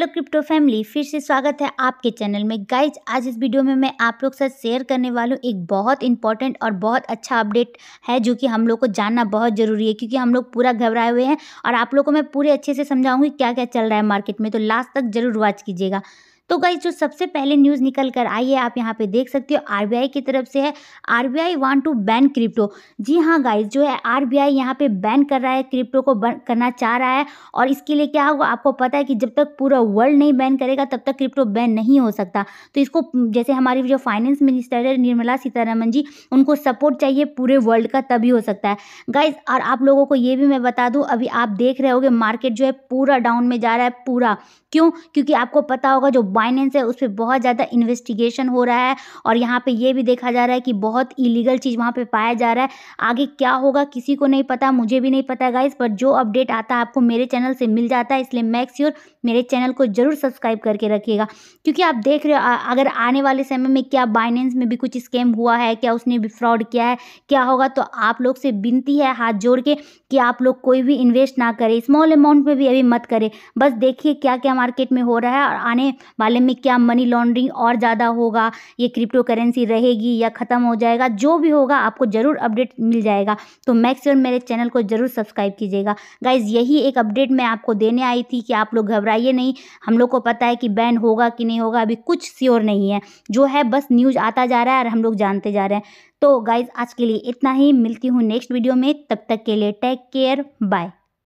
hello crypto family फिर से स्वागत है आपके चैनल में गाइज आज इस वीडियो में मैं आप लोग साथ शेयर करने वाला हूँ एक बहुत इंपॉर्टेंट और बहुत अच्छा अपडेट है जो कि हम लोग को जानना बहुत ज़रूरी है क्योंकि हम लोग पूरा घबराए हुए हैं और आप लोग को मैं पूरे अच्छे से समझाऊंगी क्या क्या चल रहा है मार्केट में तो लास्ट तक ज़रूर वॉच कीजिएगा तो गई जो सबसे पहले न्यूज़ निकल कर आई है आप यहाँ पे देख सकते हो आरबीआई की तरफ से है RBI want to ban crypto जी हाँ गाइज जो है आरबीआई यहाँ पे बैन कर रहा है क्रिप्टो को करना चाह रहा है और इसके लिए क्या होगा आपको पता है कि जब तक पूरा वर्ल्ड नहीं बैन करेगा तब तक क्रिप्टो बैन नहीं हो सकता तो इसको जैसे हमारी जो फाइनेंस मिनिस्टर है निर्मला सीतारमन जी उनको सपोर्ट चाहिए पूरे वर्ल्ड का तभी हो सकता है गाइज और आप लोगों को ये भी मैं बता दूँ अभी आप देख रहे होगे मार्केट जो है पूरा डाउन में जा रहा है पूरा क्यों क्योंकि आपको पता होगा जो बाइनेंस है उस पर बहुत ज़्यादा इन्वेस्टिगेशन हो रहा है और यहाँ पे ये भी देखा जा रहा है कि बहुत इलीगल चीज़ वहाँ पे पाया जा रहा है आगे क्या होगा किसी को नहीं पता मुझे भी नहीं पता गाइस पर जो अपडेट आता है आपको मेरे चैनल से मिल जाता है इसलिए मैक्स योर मेरे चैनल को ज़रूर सब्सक्राइब करके रखिएगा क्योंकि आप देख रहे हो अगर आने वाले समय में क्या बाइनेंस में भी कुछ स्कैम हुआ है क्या उसने भी फ्रॉड किया है क्या होगा तो आप लोग से विनती है हाथ जोड़ के कि आप लोग कोई भी इन्वेस्ट ना करें स्मॉल अमाउंट में भी अभी मत करें बस देखिए क्या क्या मार्केट में हो रहा है और आने वाले में क्या मनी लॉन्ड्रिंग और ज़्यादा होगा ये क्रिप्टो करेंसी रहेगी या ख़त्म हो जाएगा जो भी होगा आपको ज़रूर अपडेट मिल जाएगा तो मैक्स मेरे चैनल को ज़रूर सब्सक्राइब कीजिएगा गाइज यही एक अपडेट मैं आपको देने आई थी कि आप लोग घबराइए नहीं हम लोग को पता है कि बैन होगा कि नहीं होगा अभी कुछ श्योर नहीं है जो है बस न्यूज़ आता जा रहा है और हम लोग जानते जा रहे हैं तो गाइज आज के लिए इतना ही मिलती हूँ नेक्स्ट वीडियो में तब तक के लिए टेक केयर बाय